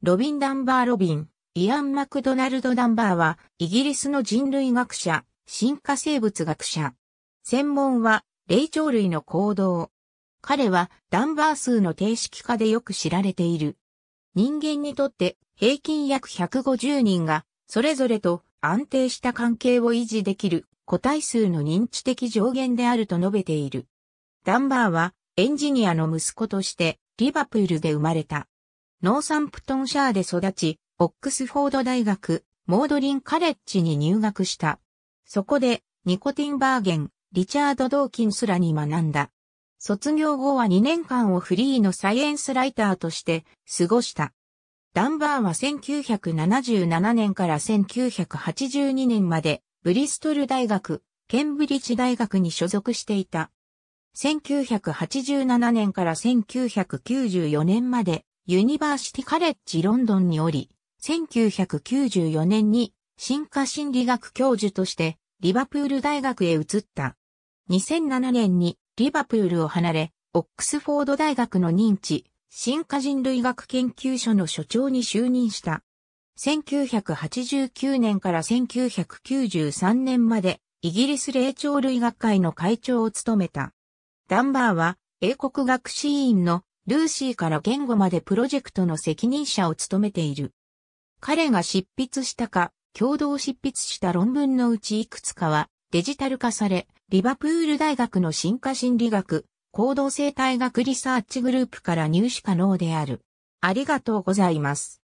ロビン・ダンバー・ロビン、イアン・マクドナルド・ダンバーは、イギリスの人類学者、進化生物学者。専門は、霊長類の行動。彼は、ダンバー数の定式化でよく知られている。人間にとって、平均約150人が、それぞれと安定した関係を維持できる、個体数の認知的上限であると述べている。ダンバーは、エンジニアの息子として、リバプールで生まれた。ノーサンプトンシャーで育ち、オックスフォード大学、モードリンカレッジに入学した。そこで、ニコティンバーゲン、リチャード・ドーキンスらに学んだ。卒業後は2年間をフリーのサイエンスライターとして過ごした。ダンバーは1977年から1982年までブリストル大学、ケンブリッジ大学に所属していた。1987年から1994年までユニバーシティカレッジロンドンにおり、1994年に進化心理学教授としてリバプール大学へ移った。2007年にリバプールを離れ、オックスフォード大学の認知、進化人類学研究所の所長に就任した。1989年から1993年までイギリス霊長類学会の会長を務めた。ダンバーは英国学士院のルーシーから言語までプロジェクトの責任者を務めている。彼が執筆したか、共同執筆した論文のうちいくつかはデジタル化され、リバプール大学の進化心理学、行動生態学リサーチグループから入手可能である。ありがとうございます。